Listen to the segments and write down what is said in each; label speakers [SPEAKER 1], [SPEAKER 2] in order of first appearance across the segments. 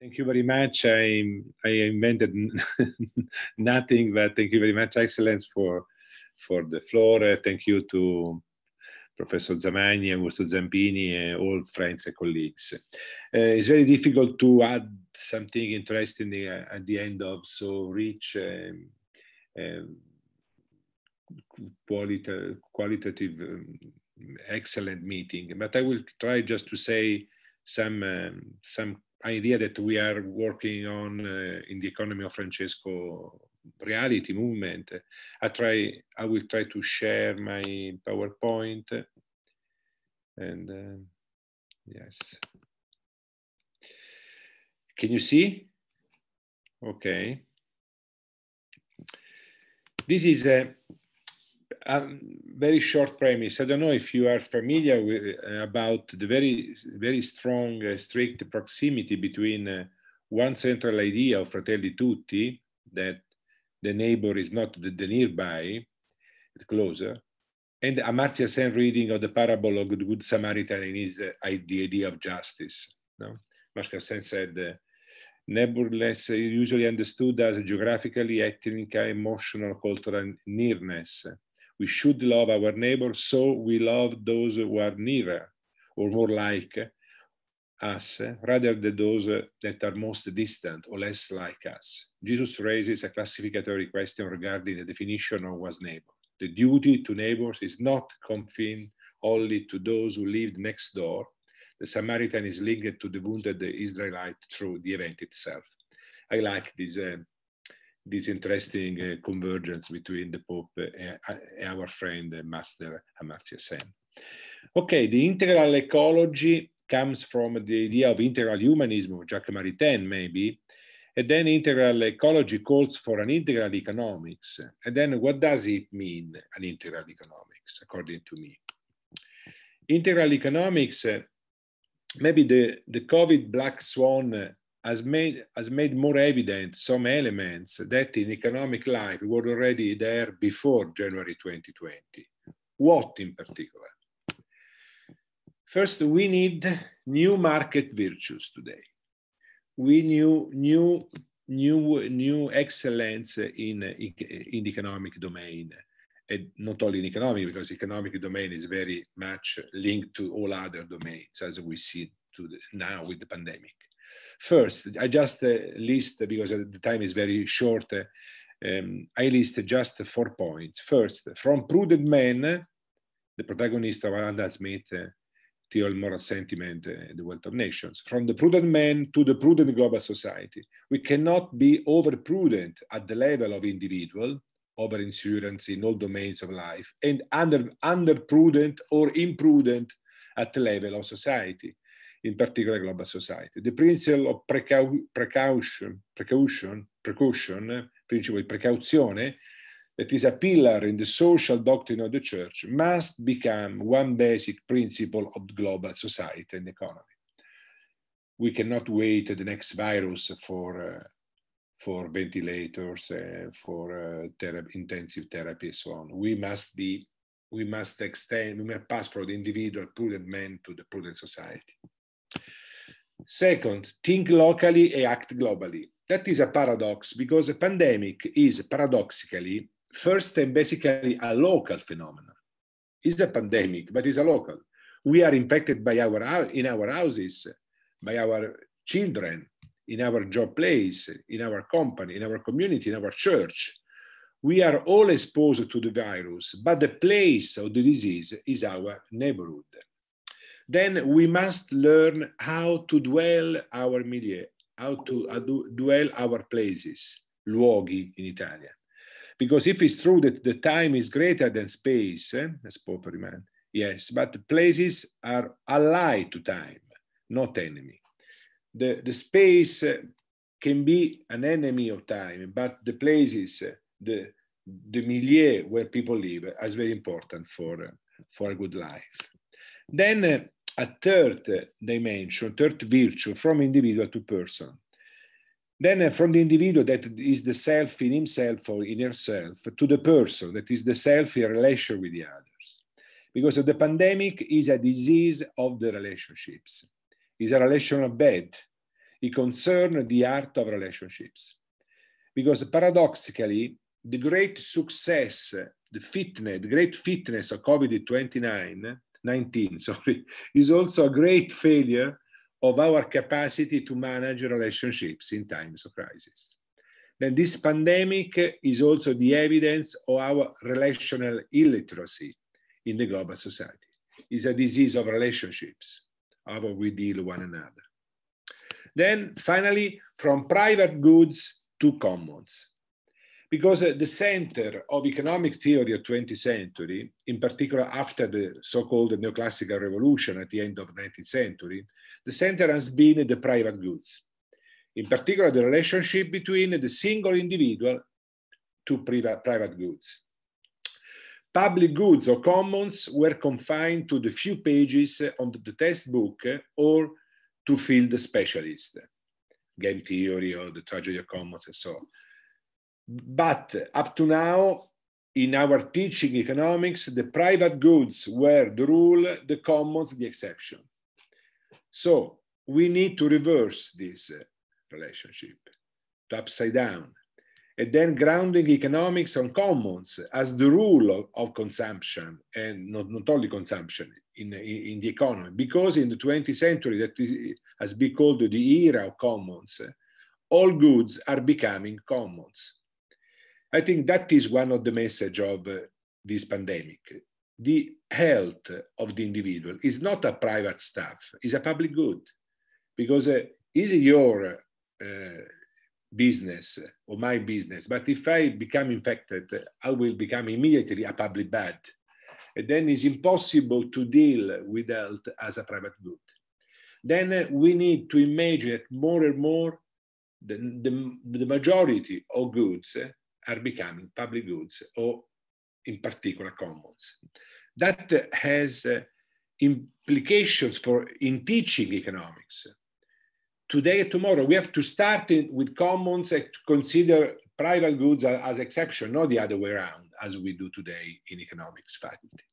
[SPEAKER 1] Thank you very much. I, I invented nothing, but thank you very much, Excellence, for, for the floor. Uh, thank you to Professor and Augusto Zampini, and all friends and colleagues. Uh, it's very difficult to add something interesting uh, at the end of so rich um, um, qualita qualitative, um, excellent meeting. But I will try just to say some, um, some idea that we are working on uh, in the economy of Francesco reality movement. I try, I will try to share my PowerPoint and uh, yes. Can you see? Okay. This is a a very short premise. I don't know if you are familiar with uh, about the very very strong uh, strict proximity between uh, one central idea of Fratelli Tutti that the neighbor is not the, the nearby, the closer, and Amartya Sen reading of the parable of the Good Samaritan in his uh, the idea of justice. No? Amartya Sen said uh, nevertheless usually understood as geographically, ethnic, emotional, cultural nearness, we should love our neighbor, so we love those who are nearer or more like us, rather than those that are most distant or less like us. Jesus raises a classificatory question regarding the definition of what's neighbor. The duty to neighbors is not confined only to those who lived next door. The Samaritan is linked to the wounded Israelite through the event itself. I like this uh, this interesting uh, convergence between the Pope and uh, our friend uh, Master Amartya Sen. Okay, the integral ecology comes from the idea of integral humanism Jacques Maritain, maybe. And then integral ecology calls for an integral economics. And then what does it mean, an integral economics, according to me? Integral economics, uh, maybe the, the COVID black swan has made, has made more evident some elements that in economic life were already there before January 2020. What in particular? First, we need new market virtues today. We need new, new, new excellence in, in the economic domain. And not only in economic, because economic domain is very much linked to all other domains, as we see the, now with the pandemic. First, I just uh, list, because the time is very short, uh, um, I list just four points. First, from Prudent Men, the protagonist of Alan Smith, uh, old Moral Sentiment, uh, The Wealth of Nations, from the prudent man to the prudent global society. We cannot be over prudent at the level of individual, over insurance in all domains of life, and under, under prudent or imprudent at the level of society in particular global society. The principle of precau precaution, precaution, precaution, principle of precauzione, that is a pillar in the social doctrine of the church, must become one basic principle of global society and economy. We cannot wait the next virus for, uh, for ventilators, uh, for uh, intensive therapy, and so on. We must be we must extend, we must pass from the individual prudent man to the prudent society. Second, think locally and act globally. That is a paradox because a pandemic is paradoxically first and basically a local phenomenon. It's a pandemic, but it's a local. We are impacted by our in our houses, by our children, in our job place, in our company, in our community, in our church. We are all exposed to the virus, but the place of the disease is our neighborhood then we must learn how to dwell our milieu, how to uh, dwell our places, luoghi in Italian. Because if it's true that the time is greater than space, eh? as Popper man, yes, but places are allied to time, not enemy. The, the space eh, can be an enemy of time, but the places, eh, the, the milieu where people live, is very important for, for a good life. Then eh, a third dimension, third virtue from individual to person. Then from the individual that is the self in himself or inner self to the person that is the self in relation with the others. Because the pandemic is a disease of the relationships. It's a relational bed. It concerns the art of relationships. Because paradoxically, the great success, the fitness, the great fitness of COVID-29 19, sorry, is also a great failure of our capacity to manage relationships in times of crisis. Then this pandemic is also the evidence of our relational illiteracy in the global society. It's a disease of relationships, how we deal one another. Then finally, from private goods to commons because at the center of economic theory of 20th century, in particular after the so-called neoclassical revolution at the end of 19th century, the center has been the private goods, in particular the relationship between the single individual to private goods. Public goods or commons were confined to the few pages of the textbook or to field specialists, game theory or the tragedy of commons and so on but up to now, in our teaching economics, the private goods were the rule, the commons the exception. So we need to reverse this uh, relationship to upside down and then grounding economics on commons as the rule of, of consumption and not, not only consumption in, in, in, the economy because in the 20th century that is, has been called the era of commons all goods are becoming commons I think that is one of the message of uh, this pandemic. The health of the individual is not a private stuff, it's a public good. Because uh, is your uh, business or my business, but if I become infected, I will become immediately a public bad. And then it's impossible to deal with health as a private good. Then uh, we need to imagine that more and more the, the, the majority of goods are becoming public goods or in particular commons. That has uh, implications for in teaching economics. Today and tomorrow, we have to start in, with commons and consider private goods as exception, not the other way around, as we do today in economics faculty.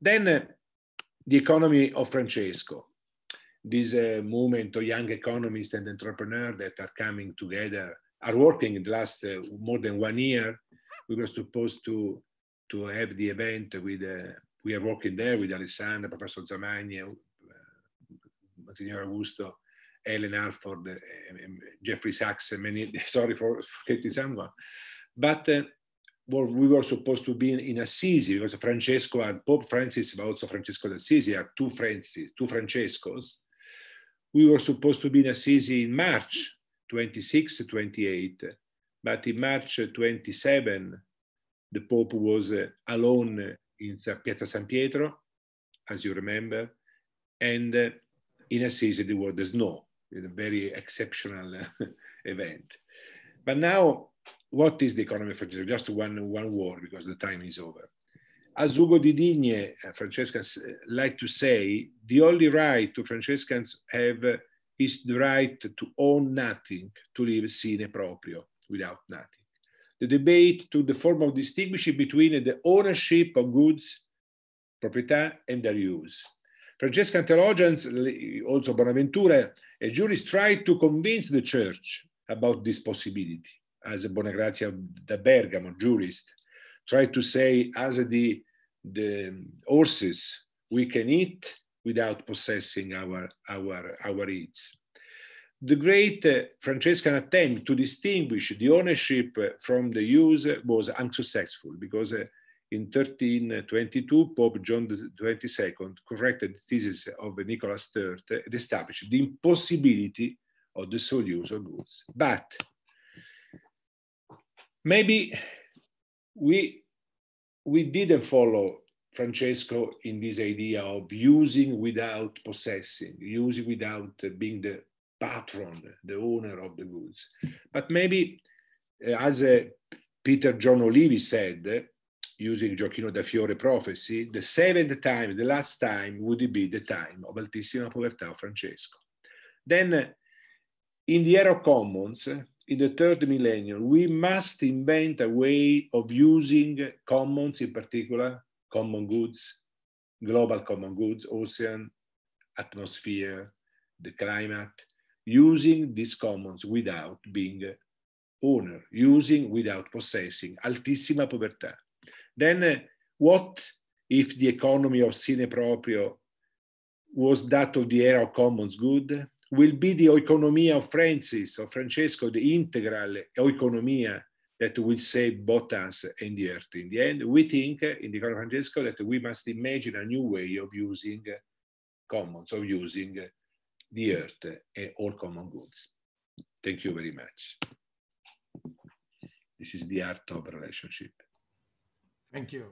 [SPEAKER 1] Then uh, the economy of Francesco, this uh, movement of young economists and entrepreneurs that are coming together are working in the last uh, more than one year. We were supposed to to have the event with, uh, we are working there with Alessandra, Professor Zamagni, uh, Monsignor Augusto, Ellen Alford, uh, Jeffrey Sachs, many, sorry for forgetting someone. But uh, well, we were supposed to be in, in Assisi because Francesco and Pope Francis, but also Francesco d'Assisi are two Francis, two Francescos. We were supposed to be in Assisi in March, 26, 28. But in March 27, the Pope was alone in Piazza San Pietro, as you remember, and in Assisi there was the snow, a very exceptional event. But now, what is the economy for Jesus? Just one, one word, because the time is over. As Ugo Didigne, uh, Francescans uh, like to say, the only right to Francescans have is the right to own nothing, to live sine proprio, without nothing. The debate took the form of distinguishing between the ownership of goods, proprietà, and their use. Francesca theologians, also Bonaventura, a jurist tried to convince the church about this possibility, as Bonagrazia da Bergamo, jurist, tried to say, as the, the horses we can eat, without possessing our, our, our rights. The great uh, Francescan attempt to distinguish the ownership uh, from the use uh, was unsuccessful because uh, in 1322, Pope John XXII corrected the thesis of Nicholas III and established the impossibility of the sole use of goods. But maybe we, we didn't follow Francesco in this idea of using without possessing, using without uh, being the patron, the owner of the goods. But maybe, uh, as uh, Peter John Olivi said, using Gioacchino da Fiore prophecy, the seventh time, the last time, would be the time of altissima povertà of Francesco. Then, in the era of commons, in the third millennium, we must invent a way of using commons, in particular common goods, global common goods, ocean, atmosphere, the climate, using these commons without being owner, using without possessing, altissima povertà. Then uh, what if the economy of sine proprio was that of the era of commons good? Will be the economia of Francis, of Francesco, the integral economia that will save both us and the earth. In the end, we think in the Carlo Francesco that we must imagine a new way of using commons, of using the earth and all common goods. Thank you very much. This is the art of relationship. Thank you.